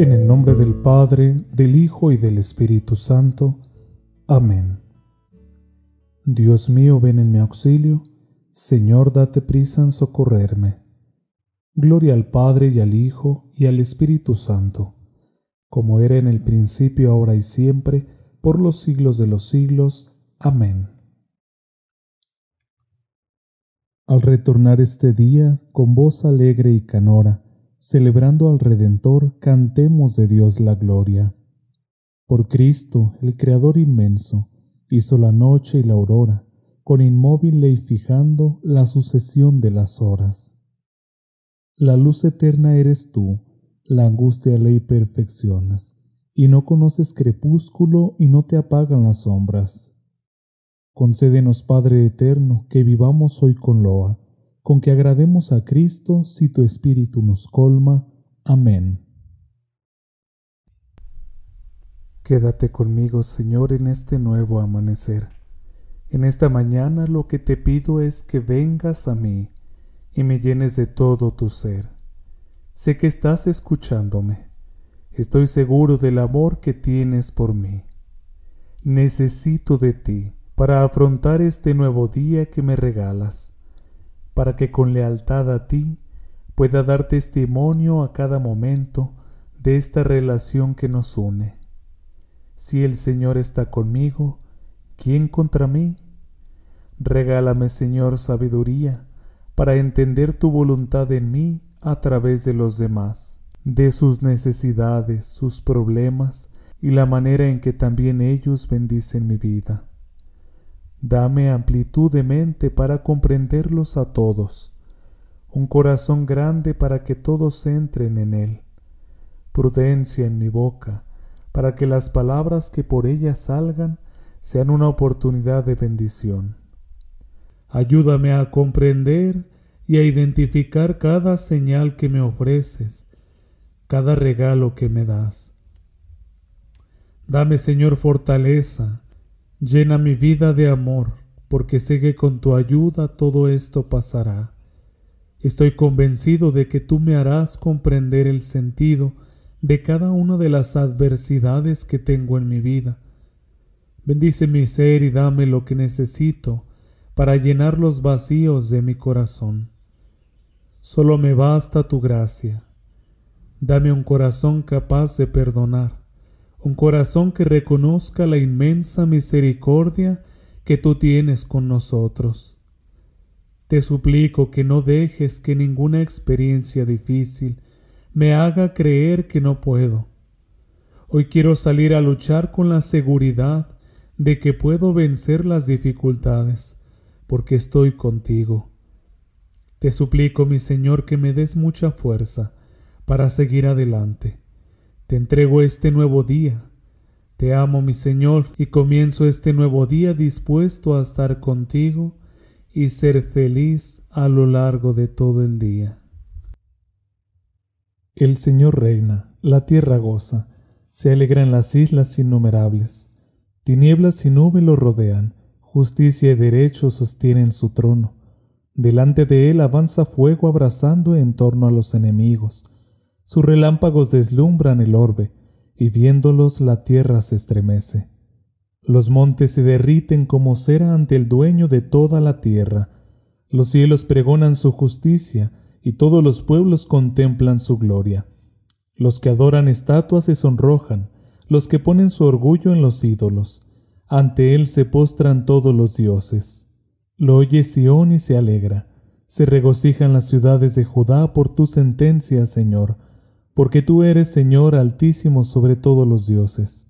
En el nombre del Padre, del Hijo y del Espíritu Santo. Amén. Dios mío, ven en mi auxilio. Señor, date prisa en socorrerme. Gloria al Padre y al Hijo y al Espíritu Santo, como era en el principio, ahora y siempre, por los siglos de los siglos. Amén. Al retornar este día, con voz alegre y canora, celebrando al Redentor, cantemos de Dios la gloria. Por Cristo, el Creador inmenso, hizo la noche y la aurora, con inmóvil ley fijando la sucesión de las horas. La luz eterna eres tú, la angustia ley perfeccionas, y no conoces crepúsculo y no te apagan las sombras. Concédenos, Padre eterno, que vivamos hoy con loa con que agrademos a Cristo si tu Espíritu nos colma. Amén. Quédate conmigo, Señor, en este nuevo amanecer. En esta mañana lo que te pido es que vengas a mí y me llenes de todo tu ser. Sé que estás escuchándome. Estoy seguro del amor que tienes por mí. Necesito de ti para afrontar este nuevo día que me regalas para que con lealtad a ti pueda dar testimonio a cada momento de esta relación que nos une. Si el Señor está conmigo, ¿quién contra mí? Regálame, Señor, sabiduría para entender tu voluntad en mí a través de los demás, de sus necesidades, sus problemas y la manera en que también ellos bendicen mi vida. Dame amplitud de mente para comprenderlos a todos, un corazón grande para que todos entren en él, prudencia en mi boca, para que las palabras que por ella salgan sean una oportunidad de bendición. Ayúdame a comprender y a identificar cada señal que me ofreces, cada regalo que me das. Dame, Señor, fortaleza, Llena mi vida de amor, porque sé que con tu ayuda todo esto pasará. Estoy convencido de que tú me harás comprender el sentido de cada una de las adversidades que tengo en mi vida. Bendice mi ser y dame lo que necesito para llenar los vacíos de mi corazón. Solo me basta tu gracia. Dame un corazón capaz de perdonar un corazón que reconozca la inmensa misericordia que tú tienes con nosotros. Te suplico que no dejes que ninguna experiencia difícil me haga creer que no puedo. Hoy quiero salir a luchar con la seguridad de que puedo vencer las dificultades, porque estoy contigo. Te suplico, mi Señor, que me des mucha fuerza para seguir adelante te entrego este nuevo día. Te amo, mi Señor, y comienzo este nuevo día dispuesto a estar contigo y ser feliz a lo largo de todo el día. El Señor reina, la tierra goza, se alegran las islas innumerables. Tinieblas y nube lo rodean, justicia y derecho sostienen su trono. Delante de él avanza fuego abrazando en torno a los enemigos sus relámpagos deslumbran el orbe, y viéndolos la tierra se estremece. Los montes se derriten como cera ante el dueño de toda la tierra. Los cielos pregonan su justicia, y todos los pueblos contemplan su gloria. Los que adoran estatuas se sonrojan, los que ponen su orgullo en los ídolos. Ante él se postran todos los dioses. Lo oye Sión y se alegra. Se regocijan las ciudades de Judá por tu sentencia, Señor porque tú eres Señor altísimo sobre todos los dioses.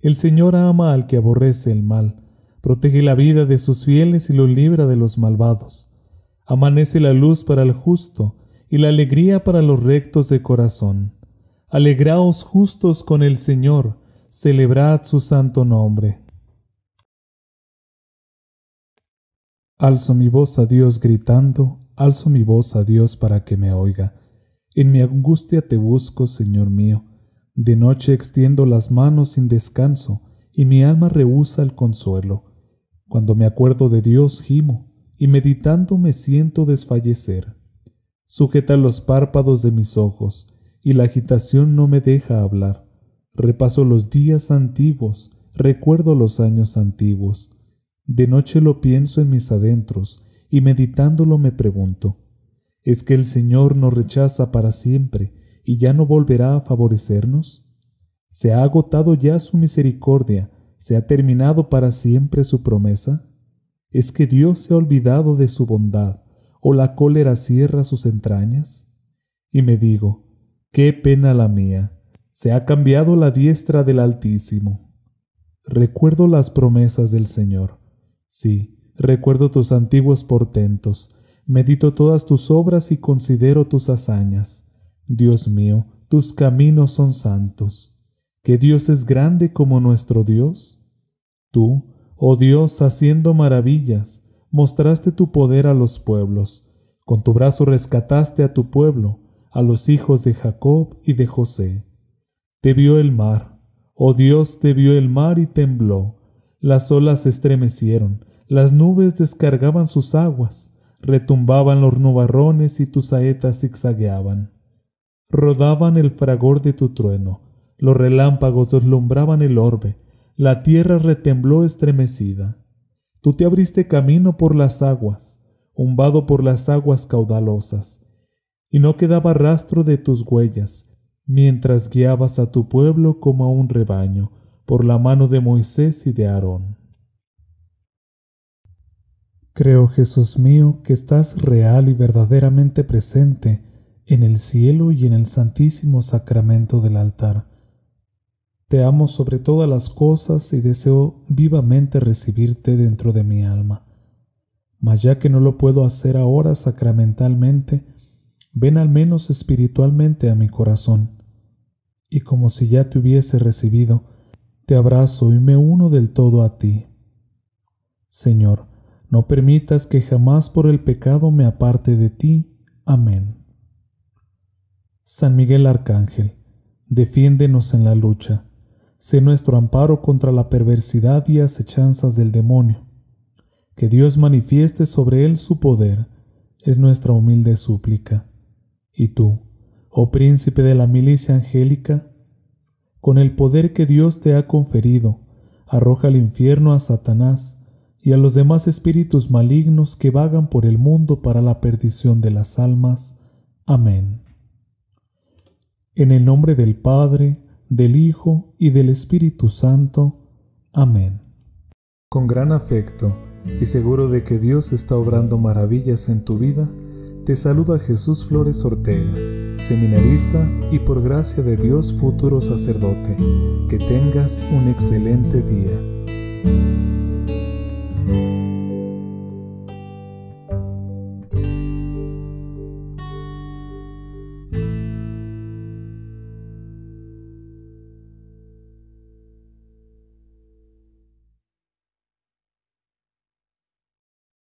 El Señor ama al que aborrece el mal, protege la vida de sus fieles y los libra de los malvados. Amanece la luz para el justo y la alegría para los rectos de corazón. Alegraos justos con el Señor, celebrad su santo nombre. Alzo mi voz a Dios gritando, alzo mi voz a Dios para que me oiga. En mi angustia te busco, Señor mío. De noche extiendo las manos sin descanso, y mi alma rehúsa el consuelo. Cuando me acuerdo de Dios, gimo, y meditando me siento desfallecer. Sujeta los párpados de mis ojos, y la agitación no me deja hablar. Repaso los días antiguos, recuerdo los años antiguos. De noche lo pienso en mis adentros, y meditándolo me pregunto, ¿Es que el Señor nos rechaza para siempre y ya no volverá a favorecernos? ¿Se ha agotado ya su misericordia? ¿Se ha terminado para siempre su promesa? ¿Es que Dios se ha olvidado de su bondad o la cólera cierra sus entrañas? Y me digo, qué pena la mía, se ha cambiado la diestra del Altísimo. Recuerdo las promesas del Señor. Sí, recuerdo tus antiguos portentos, Medito todas tus obras y considero tus hazañas. Dios mío, tus caminos son santos. ¿Qué Dios es grande como nuestro Dios? Tú, oh Dios, haciendo maravillas, mostraste tu poder a los pueblos. Con tu brazo rescataste a tu pueblo, a los hijos de Jacob y de José. Te vio el mar, oh Dios, te vio el mar y tembló. Las olas estremecieron, las nubes descargaban sus aguas retumbaban los nubarrones y tus saetas zigzagueaban. Rodaban el fragor de tu trueno, los relámpagos deslumbraban el orbe, la tierra retembló estremecida. Tú te abriste camino por las aguas, umbado por las aguas caudalosas, y no quedaba rastro de tus huellas, mientras guiabas a tu pueblo como a un rebaño, por la mano de Moisés y de Aarón. Creo, Jesús mío, que estás real y verdaderamente presente en el cielo y en el santísimo sacramento del altar. Te amo sobre todas las cosas y deseo vivamente recibirte dentro de mi alma. Mas ya que no lo puedo hacer ahora sacramentalmente, ven al menos espiritualmente a mi corazón. Y como si ya te hubiese recibido, te abrazo y me uno del todo a ti. Señor, no permitas que jamás por el pecado me aparte de ti. Amén. San Miguel Arcángel, defiéndenos en la lucha. Sé nuestro amparo contra la perversidad y acechanzas del demonio. Que Dios manifieste sobre él su poder, es nuestra humilde súplica. Y tú, oh príncipe de la milicia angélica, con el poder que Dios te ha conferido, arroja al infierno a Satanás, y a los demás espíritus malignos que vagan por el mundo para la perdición de las almas. Amén. En el nombre del Padre, del Hijo y del Espíritu Santo. Amén. Con gran afecto y seguro de que Dios está obrando maravillas en tu vida, te saluda Jesús Flores Ortega, seminarista y por gracia de Dios futuro sacerdote. Que tengas un excelente día. Thank you.